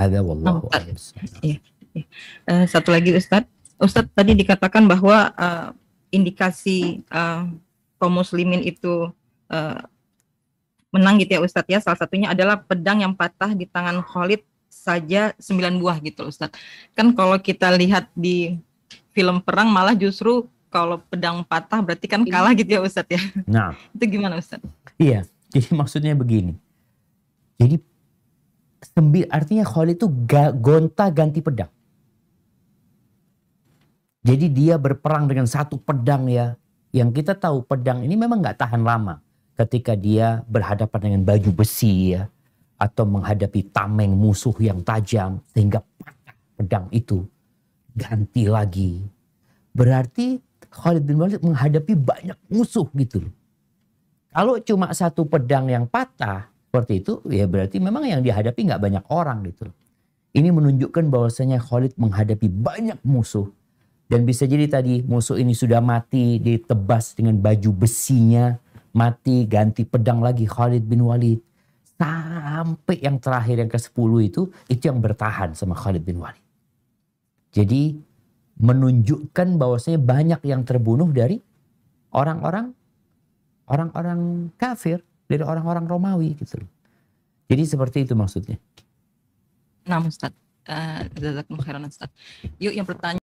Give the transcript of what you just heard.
Hada wallahu oh, alam. Iya, iya. Uh, satu lagi Ustadz. Ustadz tadi dikatakan bahwa uh, indikasi uh, kaum muslimin itu uh, menang gitu ya Ustadz ya. Salah satunya adalah pedang yang patah di tangan Khalid saja sembilan buah gitu Ustadz. Kan kalau kita lihat di film perang malah justru kalau pedang patah berarti kan iya. kalah gitu ya Ustadz ya. Nah. itu gimana Ustadz? Iya, jadi maksudnya begini. Jadi Kembil, artinya Khalid itu gonta ganti pedang. Jadi dia berperang dengan satu pedang ya. Yang kita tahu pedang ini memang gak tahan lama. Ketika dia berhadapan dengan baju besi ya. Atau menghadapi tameng musuh yang tajam. Sehingga pedang itu. Ganti lagi. Berarti Khalid bin Walid menghadapi banyak musuh gitu loh. Kalau cuma satu pedang yang patah, seperti itu, ya berarti memang yang dihadapi nggak banyak orang gitu. Ini menunjukkan bahwasanya Khalid menghadapi banyak musuh dan bisa jadi tadi musuh ini sudah mati ditebas dengan baju besinya, mati ganti pedang lagi Khalid bin Walid. Sampai yang terakhir yang ke-10 itu itu yang bertahan sama Khalid bin Walid. Jadi menunjukkan bahwasanya banyak yang terbunuh dari orang-orang orang-orang kafir dari orang-orang Romawi gitu loh. Jadi seperti itu maksudnya. Nah Ustaz, uh, Ustaz. Yuk yang pertanyaan.